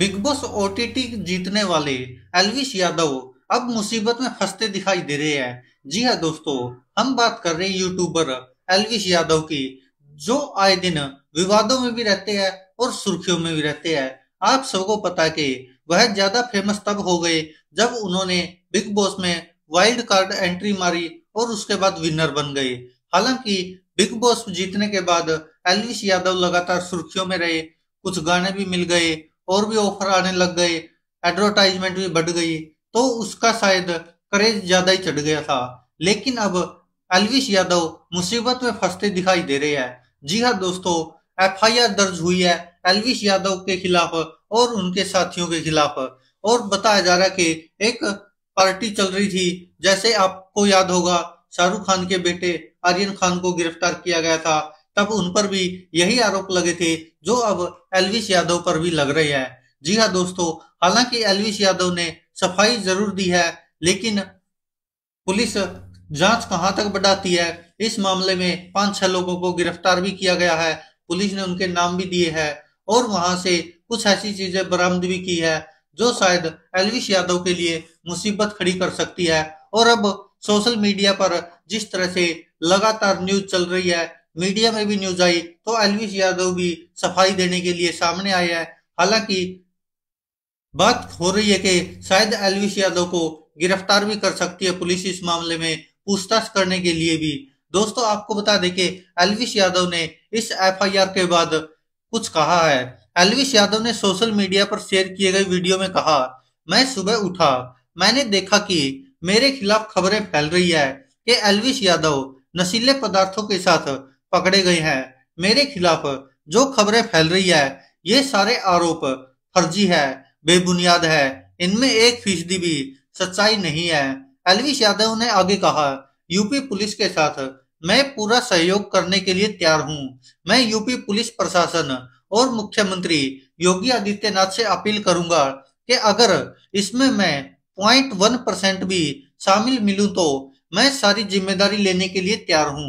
big boss OTT जीतने वाले एलविश यादव अब मुसीबत में फंसते दिखाई दे रहे हैं जी हाँ दोस्तों हम बात कर रहे हैं यूट्यूबर एलविश यादव की जो आए दिन विवादों में भी रहते हैं और सुर्खियों में भी रहते हैं आप सबको पता कि वह ज्यादा फेमस तब हो गए जब उन्होंने बिग बॉस में वाइल्ड कार्ड एंट्री मारी और उसके बाद विनर बन गए हालांकि बिग बॉस जीतने के बाद एलविश यादव लगातार सुर्खियों में रहे कुछ गाने भी मिल गए और भी ऑफर आने लग गए एडवर्टाइजमेंट भी बढ़ गई तो उसका शायद क्रेज ज्यादा ही चढ़ गया था लेकिन अब एलविश यादव मुसीबत में फंसते दिखाई दे रहे हैं जी हाँ दोस्तों एफआईआर दर्ज हुई है एलविश यादव के खिलाफ और उनके साथियों के खिलाफ और बताया जा रहा है कि एक पार्टी चल रही थी जैसे आपको याद होगा शाहरुख खान के बेटे आर्यन खान को गिरफ्तार किया गया था तब उन पर भी यही आरोप लगे थे जो अब एलविश यादव पर भी लग रहे हैं जी हाँ दोस्तों हालांकि एलविश यादव ने सफाई जरूर दी है लेकिन पुलिस जांच कहां तक बढ़ाती है इस मामले में पांच छह लोगों को गिरफ्तार भी किया गया है पुलिस ने उनके नाम भी दिए हैं और वहां से कुछ ऐसी चीजें बरामद भी की है जो शायद एलविश यादव के लिए मुसीबत खड़ी कर सकती है और अब सोशल मीडिया पर जिस तरह से लगातार न्यूज चल रही है मीडिया में भी न्यूज आई तो एलविश यादव भी सफाई देने के लिए सामने आया है हालांकि बात हो रही है कि शायद एलविश यादव को गिरफ्तार भी कर सकती है पुलिस इस मामले में पूछताछ करने के लिए भी दोस्तों आपको बता दें कि एलविश यादव ने इस एफआईआर के बाद कुछ कहा है एलविश यादव ने सोशल मीडिया पर शेयर किए गए वीडियो में कहा मैं सुबह उठा मैंने देखा कि मेरे खिलाफ खबरें फैल रही है कि एलविश यादव नशीले पदार्थों के साथ पकड़े गए हैं मेरे खिलाफ जो खबरें फैल रही है ये सारे आरोप फर्जी है बेबुनियाद है इनमें एक फीसदी भी सच्चाई नहीं है एलविश यादव ने आगे कहा यूपी पुलिस के साथ मैं पूरा सहयोग करने के लिए तैयार हूं मैं यूपी पुलिस प्रशासन और मुख्यमंत्री योगी आदित्यनाथ से अपील करूंगा कि अगर इसमें मैं पॉइंट वन परसेंट भी शामिल मिलूं तो मैं सारी जिम्मेदारी लेने के लिए तैयार हूं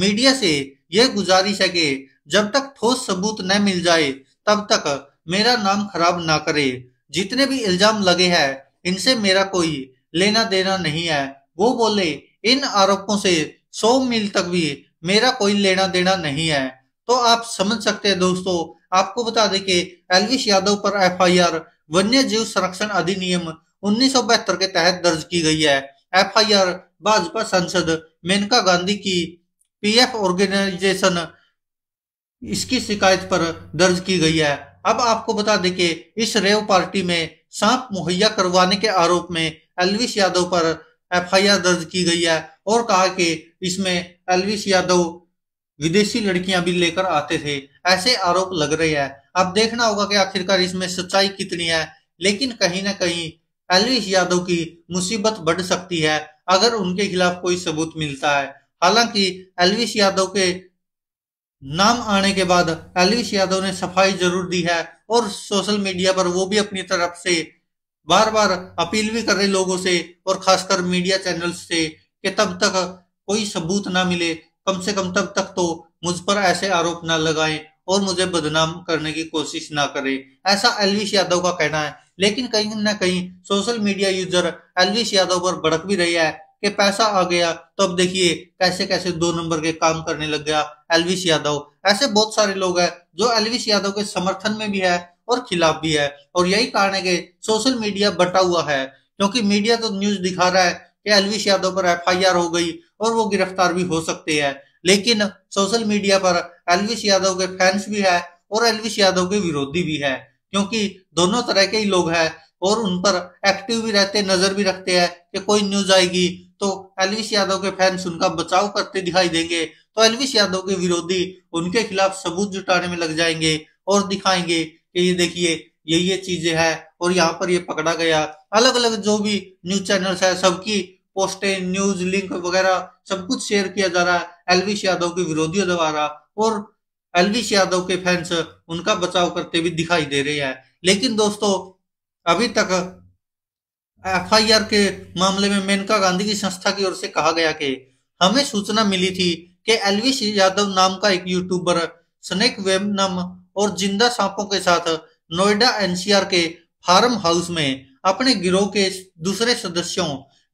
मीडिया से ये गुजारिश है कि जब तक ठोस सबूत न मिल जाए तब तक मेरा नाम खराब ना करे जितने भी इल्जाम लगे हैं इनसे मेरा कोई लेना देना नहीं है वो बोले इन आरोपों से सौ मील तक भी मेरा कोई लेना देना नहीं है तो आप समझ सकते हैं दोस्तों आपको बता दें कि एलविश यादव पर एफआईआर वन्य जीव संरक्षण अधिनियम उन्नीस के तहत दर्ज की गई है एफआईआर भाजपा सांसद मेनका गांधी की पीएफ ऑर्गेनाइजेशन इसकी शिकायत पर दर्ज की गई है अब आपको बता दें कि इस रेव पार्टी में सांप मुहैया करवाने के आरोप में एलविश यादव पर एफआईआर दर्ज की गई है और कहा कि इसमें एलविश यादव विदेशी लड़कियां भी लेकर आते थे ऐसे आरोप लग रहे हैं अब देखना होगा कि आखिरकार इसमें सच्चाई कितनी है लेकिन कहीं ना कहीं एलविश यादव की मुसीबत बढ़ सकती है अगर उनके खिलाफ कोई सबूत मिलता है हालांकि एलविश यादव के नाम आने के बाद एलविश यादव ने सफाई जरूर दी है और सोशल मीडिया पर वो भी अपनी तरफ से बार बार अपील भी कर रहे लोगों से और खासकर मीडिया चैनल से कि तब तक कोई सबूत ना मिले कम से कम तब तक तो मुझ पर ऐसे आरोप ना लगाएं और मुझे बदनाम करने की कोशिश ना करें ऐसा एलविश यादव का कहना है लेकिन कहीं ना कहीं social media user Elvish Yadav पर भड़क भी रही है कि पैसा आ गया तो अब देखिए कैसे कैसे दो नंबर के काम करने लग गया एलविस यादव ऐसे बहुत सारे लोग हैं जो एलविस यादव के समर्थन में भी है और खिलाफ भी है और यही कारण है कि सोशल मीडिया बटा हुआ है क्योंकि मीडिया तो न्यूज दिखा रहा है कि एलविस यादव पर एफ हो गई और वो गिरफ्तार भी हो सकते हैं लेकिन सोशल मीडिया पर एलविस यादव के फैंस भी है और एलविस यादव के विरोधी भी है क्योंकि दोनों तरह के ही लोग हैं और उन पर एक्टिव भी रहते नजर भी रखते हैं कि कोई न्यूज आएगी तो एलविश यादव के फैंस उनका बचाव करते दिखाई देंगे तो एलविश यादव के विरोधी उनके खिलाफ सबूत जुटाने में लग जाएंगे और दिखाएंगे कि ये देखिए ये ये चीजें हैं और यहाँ पर ये पकड़ा गया अलग अलग जो भी न्यूज चैनल्स है सबकी पोस्टें न्यूज लिंक वगैरह सब कुछ शेयर किया जा रहा है एलविश यादव के विरोधियों द्वारा और एलविश यादव के फैंस उनका बचाव करते हुए दिखाई दे रहे हैं लेकिन दोस्तों अभी तक एफआईआर के मामले में मेनका गांधी की संस्था की ओर से कहा गया कि हमें सूचना मिली थी कि एलविश यादव नाम का एक यूट्यूबर स्नेक वेमनम और जिंदा सांपों के साथ नोएडा एनसीआर के फार्म हाउस में अपने गिरोह के दूसरे सदस्यों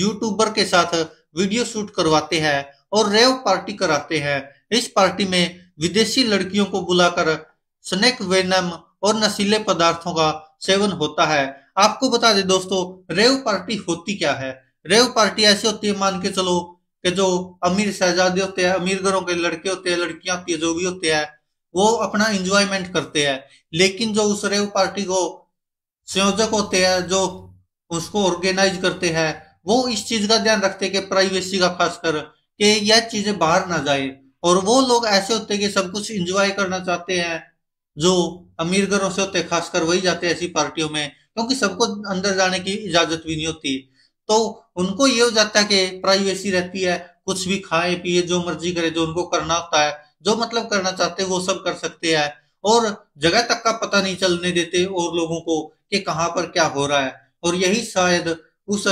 यूट्यूबर के साथ वीडियो शूट करवाते हैं और रेव पार्टी कराते हैं इस पार्टी में विदेशी लड़कियों को बुलाकर स्नेक वेनम और नशीले पदार्थों का सेवन होता है आपको बता दें दोस्तों रेव पार्टी होती क्या है रेव पार्टी ऐसी होती है मान के चलो कि जो अमीर शहजादे होते हैं अमीर घरों के लड़के होते हैं लड़कियां होती है जो भी होते हैं वो अपना इंजॉयमेंट करते हैं लेकिन जो उस रेव पार्टी को संयोजक होते हैं जो उसको ऑर्गेनाइज करते हैं वो इस चीज का ध्यान रखते हैं कि प्राइवेसी का खासकर कि यह चीजें बाहर ना जाए और वो लोग ऐसे होते हैं कि सब कुछ इंजॉय करना चाहते हैं जो अमीर घरों से होते खासकर वही जाते हैं ऐसी पार्टियों में क्योंकि सबको अंदर जाने की इजाजत भी नहीं होती तो उनको ये हो जाता है कि प्राइवेसी रहती है कुछ भी खाए पिए जो मर्जी करे जो उनको करना होता है जो मतलब करना चाहते वो सब कर सकते हैं और जगह तक का पता नहीं चलने देते और लोगों को कि कहाँ पर क्या हो रहा है और यही शायद उस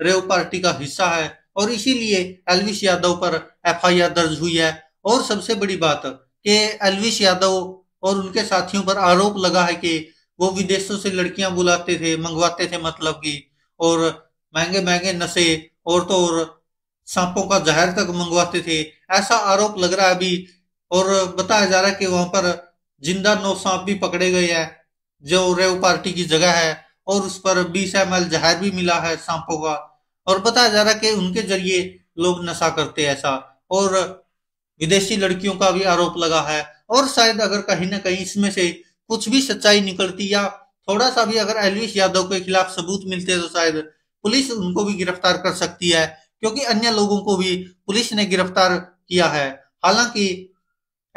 रेव पार्टी का हिस्सा है और इसीलिए एलविश यादव पर एफआईआर दर्ज हुई है और सबसे बड़ी बात कि एलविश यादव और उनके साथियों पर आरोप लगा है कि वो विदेशों से लड़कियां बुलाते थे मंगवाते थे मतलब की और महंगे महंगे नशे और तो और सांपों का जहर तक मंगवाते थे ऐसा आरोप लग रहा है अभी और बताया जा रहा है कि वहां पर जिंदा नौ सांप भी पकड़े गए हैं जो रेव पार्टी की जगह है और उस पर बीस एम एल जहर भी मिला है सांपों का और बताया जा रहा है कि उनके जरिए लोग नशा करते ऐसा और विदेशी लड़कियों का भी आरोप लगा है और शायद अगर कहीं ना कहीं इसमें से कुछ भी सच्चाई निकलती या थोड़ा सा भी अगर अलवेश यादव के खिलाफ सबूत मिलते तो शायद पुलिस उनको भी गिरफ्तार कर सकती है क्योंकि अन्य लोगों को भी पुलिस ने गिरफ्तार किया है हालांकि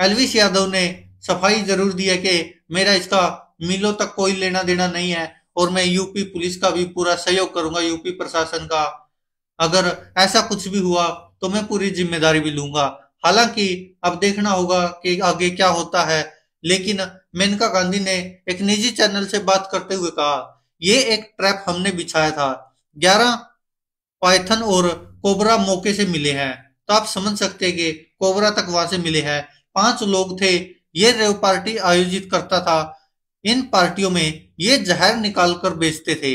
एलविश यादव ने सफाई जरूर दी है कि मेरा इसका मिलों तक कोई लेना देना नहीं है और मैं यूपी पुलिस का भी पूरा सहयोग करूंगा यूपी प्रशासन का अगर ऐसा कुछ भी हुआ तो मैं पूरी जिम्मेदारी भी लूंगा हालांकि अब देखना होगा कि आगे क्या होता है लेकिन मेनका गांधी ने एक निजी चैनल से बात करते हुए कहा यह एक ट्रैप हमने बिछाया था ग्यारह पाइथन और कोबरा मौके से मिले हैं तो आप समझ सकते हैं कि कोबरा तक वहां से मिले हैं पांच लोग थे ये रेव पार्टी आयोजित करता था इन पार्टियों में ये जहर निकाल कर बेचते थे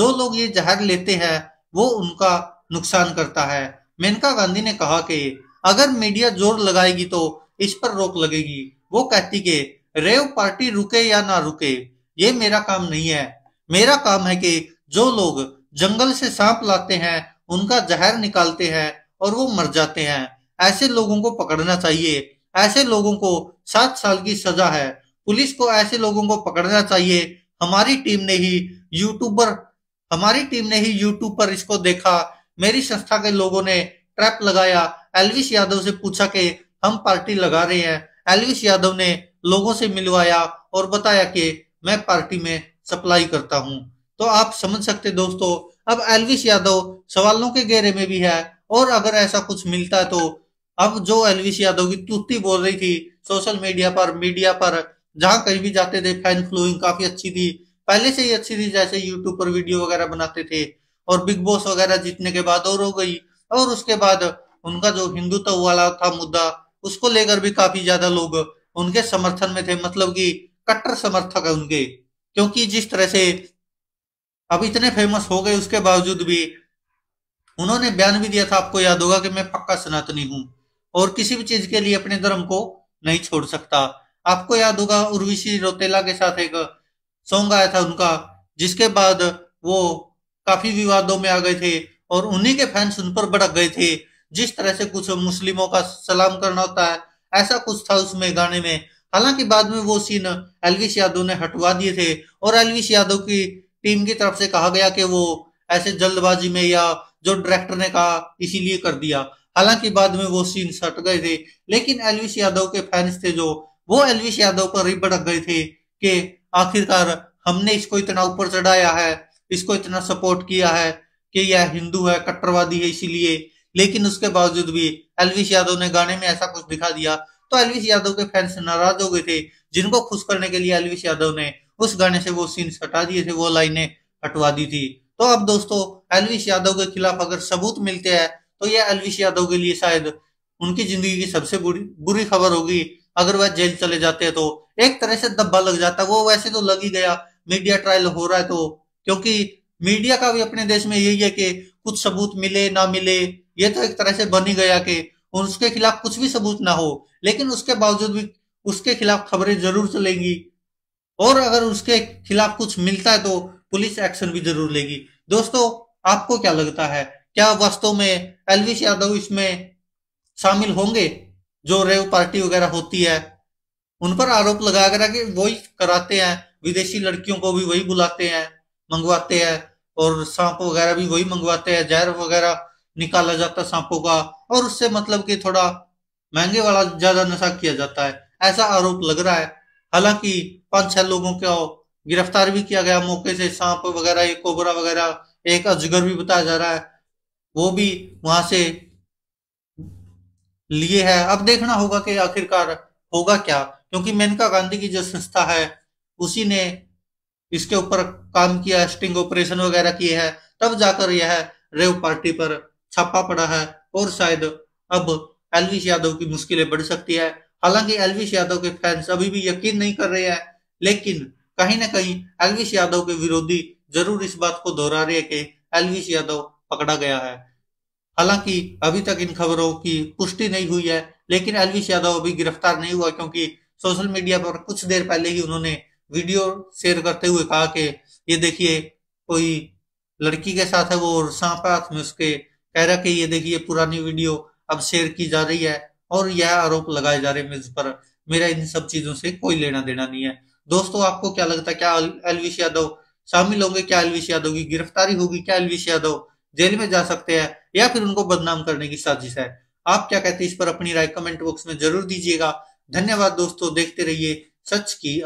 जो लोग ये जहर लेते हैं वो उनका नुकसान करता है मेनका गांधी ने कहा कि अगर मीडिया जोर लगाएगी तो इस पर रोक लगेगी वो कहती कि रेव पार्टी रुके या ना रुके ये मेरा काम नहीं है मेरा काम है कि जो लोग जंगल से सांप लाते हैं उनका जहर निकालते हैं और वो मर जाते हैं ऐसे लोगों को पकड़ना चाहिए ऐसे लोगों को सात साल की सजा है पुलिस को ऐसे लोगों को पकड़ना चाहिए हमारी टीम ने ही यूट्यूबर हमारी टीम ने ही यूट्यूब पर इसको देखा मेरी संस्था के लोगों ने ट्रैप लगाया एलविस यादव से पूछा कि हम पार्टी लगा रहे हैं एलविश यादव ने लोगों से मिलवाया और बताया कि मैं पार्टी में सप्लाई करता हूं तो आप समझ सकते दोस्तों अब एलविश यादव सवालों के घेरे में भी है और अगर ऐसा कुछ मिलता है तो अब जो एलविश यादव की तुत्ती बोल रही थी सोशल मीडिया पर मीडिया पर जहां कहीं भी जाते थे फैन फ्लोइंग काफी अच्छी थी पहले से ही अच्छी थी जैसे यूट्यूब पर वीडियो वगैरह बनाते थे और बिग बॉस वगैरह जीतने के बाद और हो गई और उसके बाद उनका जो हिंदुत्व वाला था मुद्दा उसको लेकर भी काफी ज्यादा लोग उनके समर्थन में थे मतलब कि कट्टर समर्थक है उनके क्योंकि जिस तरह से अब इतने फेमस हो गए उसके बावजूद भी उन्होंने बयान भी दिया था आपको याद होगा कि मैं पक्का सनातनी हूं और किसी भी चीज के लिए अपने धर्म को नहीं छोड़ सकता आपको याद होगा उर्विशी रोतेला के साथ एक सॉन्ग आया था उनका जिसके बाद वो काफी विवादों में आ गए थे और उन्हीं के फैंस उन पर भड़क गए थे जिस तरह से कुछ मुस्लिमों का सलाम करना होता है ऐसा कुछ था उसमें गाने में हालांकि बाद में वो सीन एलविश यादव ने हटवा दिए थे और एलविश यादव की टीम की तरफ से कहा गया कि वो ऐसे जल्दबाजी में या जो डायरेक्टर ने कहा इसीलिए कर दिया हालांकि बाद में वो सीन सट गए थे लेकिन एलविश यादव के फैंस थे जो वो एलविश यादव पर ही भड़क गए थे कि आखिरकार हमने इसको इतना ऊपर चढ़ाया है इसको इतना सपोर्ट किया है कि यह हिंदू है कट्टरवादी है इसीलिए लेकिन उसके बावजूद भी एलविश यादव ने गाने में ऐसा कुछ दिखा दिया तो एलविश यादव के फैंस नाराज हो गए थे जिनको खुश करने के लिए एलविश यादव ने उस गाने से वो सीन्स हटा दिए थे वो लाइनें हटवा दी थी तो अब दोस्तों एलविश यादव के खिलाफ अगर सबूत मिलते हैं तो यह एलविश यादव के लिए शायद उनकी जिंदगी की सबसे बुरी बुरी खबर होगी अगर वह जेल चले जाते हैं तो एक तरह से दब्बा लग जाता वो वैसे तो लग ही गया मीडिया ट्रायल हो रहा है तो क्योंकि मीडिया का भी अपने देश में यही है कि कुछ सबूत मिले ना मिले ये तो एक तरह से बनी गया कि उसके खिलाफ कुछ भी सबूत ना हो लेकिन उसके बावजूद भी उसके खिलाफ खबरें जरूर चलेंगी और अगर उसके खिलाफ कुछ मिलता है तो पुलिस एक्शन भी जरूर लेगी दोस्तों आपको क्या लगता है क्या वास्तव में एलविश यादव इसमें शामिल होंगे जो रेव पार्टी वगैरह होती है उन पर आरोप लगाया गया कि वही कराते हैं विदेशी लड़कियों को भी वही बुलाते हैं मंगवाते हैं और सांप वगैरह भी वही मंगवाते हैं जहर वगैरह निकाला जाता सांपों का और उससे मतलब कि थोड़ा महंगे वाला ज्यादा नशा किया जाता है ऐसा आरोप लग रहा है हालांकि पांच छह लोगों को गिरफ्तार भी किया गया मौके से सांप वगैरह एक कोबरा वगैरह एक अजगर भी बताया जा रहा है वो भी वहां से लिए है अब देखना होगा कि आखिरकार होगा क्या क्योंकि मेनका गांधी की जो संस्था है उसी ने इसके ऊपर काम किया स्टिंग ऑपरेशन वगैरह किए है तब जाकर यह रेव पार्टी पर छापा पड़ा है और शायद अब एलविश यादव की मुश्किलें बढ़ सकती है हालांकि एलविश यादव के फैंस अभी भी यकीन नहीं कर रहे हैं लेकिन कहीं ना कहीं एलविश यादव के विरोधी जरूर इस बात को दोहरा रहे कि एलविश यादव पकड़ा गया है हालांकि अभी तक इन खबरों की पुष्टि नहीं हुई है लेकिन एलविश यादव अभी गिरफ्तार नहीं हुआ क्योंकि सोशल मीडिया पर कुछ देर पहले ही उन्होंने वीडियो शेयर करते हुए कहा कि ये देखिए कोई लड़की के साथ है वो और सांप में उसके कह रहा कि ये देखिए पुरानी वीडियो अब शेयर की जा रही है और यह आरोप लगाए जा रहे मिर्ज पर मेरा इन सब चीजों से कोई लेना देना नहीं है दोस्तों आपको क्या लगता है क्या एलविश यादव शामिल होंगे क्या एलविश यादव की गिरफ्तारी होगी क्या एलविश यादव जेल में जा सकते हैं या फिर उनको बदनाम करने की साजिश है आप क्या कहते हैं इस पर अपनी राय कमेंट बॉक्स में जरूर दीजिएगा धन्यवाद दोस्तों देखते रहिए सच की